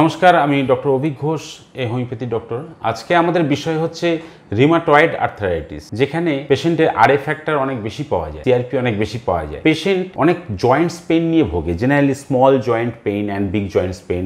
নমস্কার আমি doctor Avik Ghosh a homeopathy doctor আজকে আমাদের বিষয় হচ্ছে রিমাটয়েড আর্থারাইটিস যেখানে পেশেন্টের আর ফ্যাক্টর অনেক বেশি পাওয়া যায় সিআরপি অনেক বেশি পাওয়া যায় পেশেন্ট অনেক জয়েন্টস পেন নিয়ে ভোগে generally small joint pain and big joints pain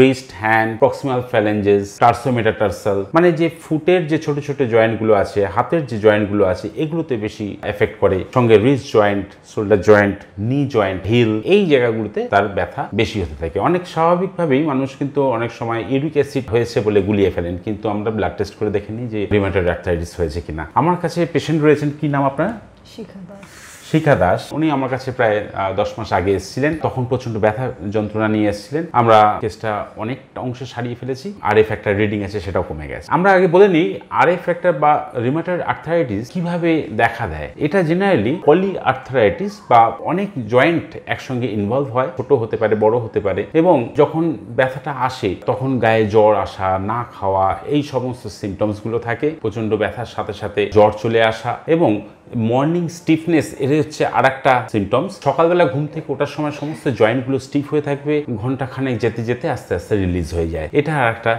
wrist hand proximal phalanges tarsometatarsal মানে যে ফুটের যে ছোট ছোট জয়েন্টগুলো আছে হাতের যে জয়েন্টগুলো আছে এগুলোতে বেশি এফেক্ট করে সঙ্গে wrist joint shoulder joint knee joint heel এই জায়গাগুলোতে তার ব্যথা বেশি হতে থাকে অনেক স্বাভাবিকভাবেই মানুষকে কিন্তু অনেক সময় ইউরিক অ্যাসিড হয়েছে বলে গুলিয়ে ফেলেন কিন্তু আমরা ব্লাড টেস্ট করে দেখে নিই যে রিমাটেড অ্যার্থাইটিস হয়েছে কিনা আমার কাছে পেশেন্ট রয়েছেন কি নাম আপনার শিখা দাস শিখা দাস উনি আমার কাছে প্রায় দশ মাস আগে এসেছিলেন তখন প্রচণ্ড ব্যথা যন্ত্রণা নিয়ে এসেছিলেন আমরা কেসটা অনেকটা অংশ সারিয়ে ফেলেছি আর এফ একটা রিডিং আছে সেটাও কমে গেছে আমরা আগে বলে নিই আর এফ একটা বা রিমাটার আর্থারাইটিস কিভাবে দেখা দেয় এটা জেনারেলি পলি আর্থারাইটিস বা অনেক জয়েন্ট একসঙ্গে ইনভলভ হয় ছোট হতে পারে বড় হতে পারে এবং যখন ব্যথাটা আসে তখন গায়ে জ্বর আসা না খাওয়া এই সমস্ত গুলো থাকে প্রচণ্ড ব্যথার সাথে সাথে জ্বর চলে আসা এবং মর্নিং স্টিফনেস এটা হচ্ছে আর একটা সিমটমস সকালবেলা ঘুম থেকে ওঠার সময় সমস্ত জয়েন্টগুলো স্টিফ হয়ে থাকবে ঘন্টাখানেক যেতে যেতে আস্তে আস্তে রিলিজ হয়ে যায় এটা আর একটা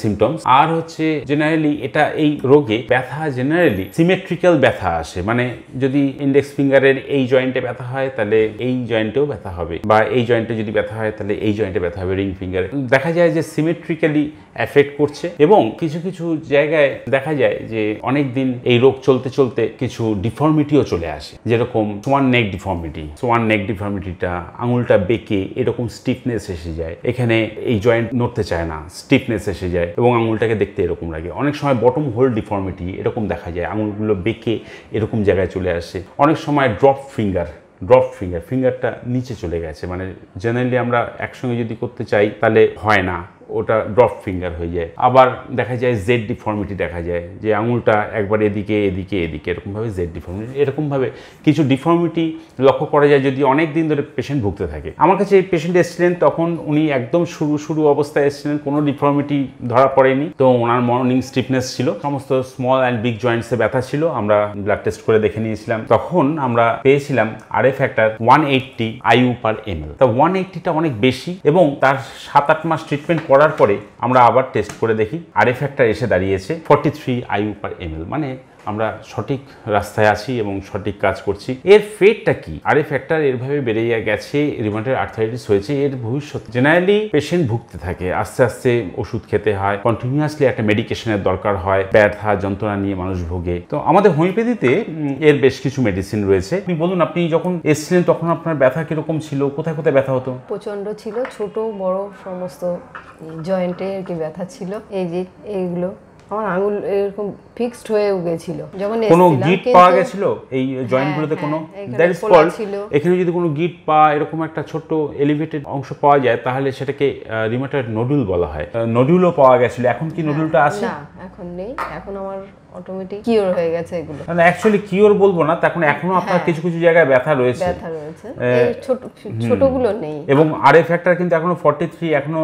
সিমটমস আর হচ্ছে জেনারেলি এটা এই রোগে ব্যথা জেনারেলি সিমেট্রিক্যাল ব্যথা আসে মানে যদি ইন্ডেক্স ফিঙ্গারের এই জয়েন্টে ব্যথা হয় তাহলে এই জয়েন্টেও ব্যথা হবে বা এই জয়েন্টে যদি ব্যথা হয় তাহলে এই জয়েন্টে ব্যথা হবে রিং ফিঙ্গার দেখা যায় যে সিমেট্রিক্যালি এফেক্ট করছে এবং কিছু কিছু জায়গায় দেখা যায় যে অনেক দিন এই রোগ চলতে চলতে কিছু ডিফ ডিফর্মিটিও চলে আসে যেরকম swan neck deformity swan neck ডিফর্মিটিটা আঙুলটা বেঁকে এরকম স্টিফনেস এসে যায় এখানে এই জয়েন্ট নড়তে চায় না স্টিফনেস এসে যায় এবং আঙুলটাকে দেখতে এরকম লাগে অনেক সময় বটম হোল ডিফর্মিটি এরকম দেখা যায় আঙুলগুলো বেঁকে এরকম জায়গায় চলে আসে অনেক সময় ড্রপ ফিঙ্গার ড্রপ ফিঙ্গার ফিঙ্গারটা নিচে চলে গেছে মানে জেনারেলি আমরা একসঙ্গে যদি করতে চাই তাহলে হয় না ওটা ড্রপ ফিঙ্গার হয়ে যায় আবার দেখা যায় জেড ডিফর্মিটি দেখা যায় যে আঙুলটা একবার এদিকে এদিকে এদিকে এরকমভাবে জেড ডিফর্মিটি এরকমভাবে কিছু ডিফর্মিটি লক্ষ্য করা যায় যদি অনেক দিন ধরে পেশেন্ট ভুগতে থাকে আমার কাছে এই পেশেন্ট এসেছিলেন তখন উনি একদম শুরু শুরু অবস্থায় এসেছিলেন কোনো ডিফর্মিটি ধরা পড়েনি তো ওনার মর্নিং স্টিফনেস ছিল সমস্ত স্মল অ্যান্ড বিগ জয়েন্টসে ব্যথা ছিল আমরা ব্লাড টেস্ট করে দেখে নিয়েছিলাম তখন আমরা পেয়েছিলাম R A factor one eighty IU per M L তা ওয়ান এইটটিটা অনেক বেশি এবং তার সাত আট মাস ট্রিটমেন্ট করা করার পরে আমরা আবার টেস্ট করে দেখি আর ফ্যাক্টর এসে দাঁড়িয়েছে forty three IU per M মানে আমরা সঠিক রাস্তায় আছি এবং সঠিক কাজ করছি এর ফেটটা কি আর এ ফ্যাক্টর এরভাবে বেড়ে গেছে রিমান্ডের আর্থারাইটিস হয়েছে এর ভবিষ্যৎ জেনারেলি পেশেন্ট ভুগতে থাকে আস্তে আস্তে ওষুধ খেতে হয় কন্টিনিউয়াসলি একটা মেডিকেশনের দরকার হয় ব্যথা যন্ত্রণা নিয়ে মানুষ ভোগে তো আমাদের হোমিওপ্যাথিতে এর বেশ কিছু মেডিসিন রয়েছে আপনি বলুন আপনি যখন এসছিলেন তখন আপনার ব্যথা কিরকম ছিল কোথায় কোথায় ব্যথা হতো প্রচন্ড ছিল ছোট বড় সমস্ত জয়েন্টে আর কি ব্যথা ছিল এই যে এইগুলো আমার আঙুল এরকম ফিক্সড হয়ে গেছিল যখন কোনো গিট পাওয়া গেছিল এই জয়েন্টগুলোতে হ্যাঁ, হ্যাঁ, কোনো দ্যাট ইজ কল এখানে যদি কোনো গিট পা এরকম একটা ছোট এলিভেটেড অংশ পাওয়া যায় তাহলে সেটাকে রিমাটার নোডুল বলা হয় নোডুলও পাওয়া গেছিল এখন কি নোডুলটা আছে না এখন নেই এখন আমার অটোমেটিক কিওর হয়ে গেছে এগুলো মানে অ্যাকচুয়ালি কিওর বলবো না তখন এখনো হ্যাঁ, আপনার কিছু কিছু জায়গায় ব্যথা রয়েছে ব্যথা রয়েছে ছোট ছোটগুলো নেই এবং আর ফ্যাক্টর কিন্তু এখনো 43 এখনো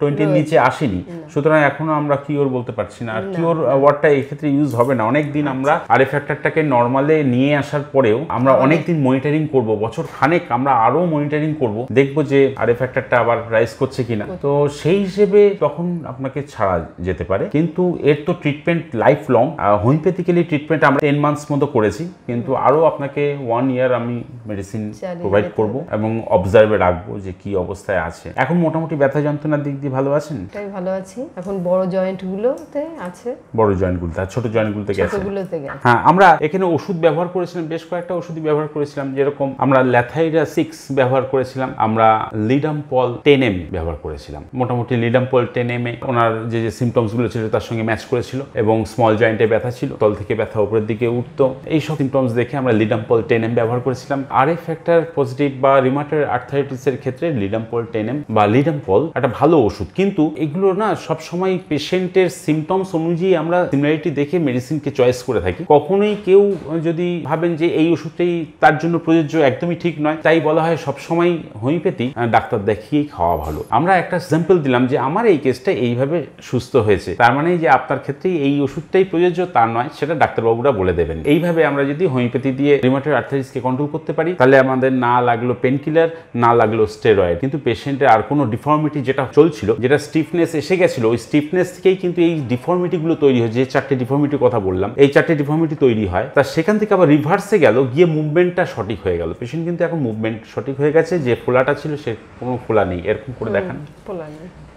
20 এর নিচে আসেনি সুতরাং এখনো আমরা কিওর বলতে পারছি না আর কিওর ওয়ার্ডটা এই ক্ষেত্রে ইউজ হবে না অনেক দিন আমরা আর এ ফ্যাক্টরটাকে নরমালে নিয়ে আসার পরেও আমরা অনেক দিন মনিটরিং করব বছর খানেক আমরা আরো মনিটরিং করব দেখব যে আর এ ফ্যাক্টরটা আবার রাইজ করছে কিনা তো সেই হিসেবে তখন আপনাকে ছাড়া যেতে পারে কিন্তু এর তো treatment lifelong homeopathically treatment আমরা টেন মান্থস মতো করেছি কিন্তু আরও আপনাকে ওয়ান ইয়ার আমি মেডিসিন প্রোভাইড করব এবং অবজার্ভে রাখবো যে কি অবস্থায় আছে এখন মোটামুটি ব্যথা যন্ত্রণার দিক দিয়ে ভালো আছেন তাই ভালো আছি এখন বড় জয়েন্টগুলোতে আছে বড় জয়েন্টগুলোতে আর ছোট জয়েন্টগুলোতে গেছে গেছে হ্যাঁ আমরা এখানে ওষুধ ব্যবহার করেছিলাম বেশ কয়েকটা ওষুধই ব্যবহার করেছিলাম যেরকম আমরা ল্যাথাইরা সিক্স ব্যবহার করেছিলাম আমরা লিডাম পল টেন এম ব্যবহার করেছিলাম মোটামুটি লিডাম পল টেন এম এ ওনার যে যে সিমটমসগুলো ছিল তার সঙ্গে ম্যাচ করেছিল এবং স্মল জয়েন্টে ব্যথা ছিল তল থেকে ব্যথা উপরের দিকে উঠতো সব সিমটমস দেখে আমরা লিডাম্পল টেন এম ব্যবহার করেছিলাম আর এ ফ্যাক্টর পজিটিভ বা রিমাটার আর্থারাইটিসের ক্ষেত্রে লিডাম্পল টেন এম বা লিডাম্পল একটা ভালো ওষুধ কিন্তু এগুলো না সবসময় পেশেন্টের সিমটমস অনুযায়ী আমরা সিমিলারিটি দেখে মেডিসিনকে চয়েস করে থাকি কখনোই কেউ যদি ভাবেন যে এই ওষুধটাই তার জন্য প্রযোজ্য একদমই ঠিক নয় তাই বলা হয় সবসময় হোমিওপ্যাথি ডাক্তার দেখিয়েই খাওয়া ভালো আমরা একটা এক্সাম্পল দিলাম যে আমার এই কেসটা এইভাবে সুস্থ হয়েছে তার মানে যে আপনার ক্ষেত্রে এই ওষুধটাই প্রযোজ্য তা নয় সেটা ডাক্তারবাবুরা বলে দেবেন এইভাবে আমরা যদি হোমিওপ্যাথি দিয়ে রিমোটের আর্থারিসকে কন্ট্রোল করতে পারি তাহলে আমাদের না লাগলো পেন কিলার না লাগলো স্টেরয়েড কিন্তু পেশেন্টের আর কোনো ডিফর্মিটি যেটা চলছিল যেটা স্টিফনেস এসে গেছিল ওই স্টিফনেস থেকেই কিন্তু এই ডিফর্মিটিগুলো তৈরি হয় যে চারটে ডিফর্মিটির কথা বললাম এই চারটে ডিফর্মিটি তৈরি হয় তা সেখান থেকে আবার রিভার্সে গেল গিয়ে মুভমেন্টটা সঠিক হয়ে গেল পেশেন্ট কিন্তু এখন মুভমেন্ট সঠিক হয়ে গেছে যে ফোলাটা ছিল সে কোনো ফোলা নেই এরকম করে দেখান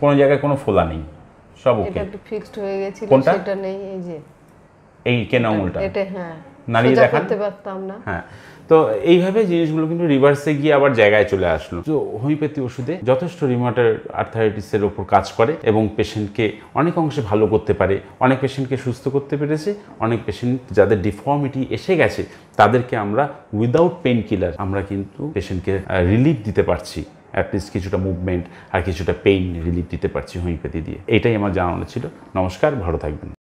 কোনো জায়গায় কোনো ফোলা নেই সব ওকে একটু ফিক্সড হয়ে গেছে সেটা নেই এই যে এই কেনা আঙুলটা হ্যাঁ। নাড়িয়ে দেখাতে পারতাম না হ্যাঁ তো এইভাবে জিনিসগুলো কিন্তু রিভার্সে গিয়ে আবার জায়গায় চলে আসলো তো হোমিওপ্যাথি ওষুধে যথেষ্ট রিমোটার আর্থারাইটিসের ওপর কাজ করে এবং পেশেন্টকে অনেক অংশে ভালো করতে পারে অনেক পেশেন্টকে সুস্থ করতে পেরেছে অনেক পেশেন্ট যাদের ডিফর্মিটি এসে গেছে তাদেরকে আমরা উইদাউট পেন কিলার আমরা কিন্তু পেশেন্টকে রিলিফ দিতে পারছি অ্যাটলিস্ট কিছুটা মুভমেন্ট আর কিছুটা পেইন রিলিফ দিতে পারছি হোমিওপ্যাথি দিয়ে এটাই আমার জানানো ছিল নমস্কার ভালো থাকবেন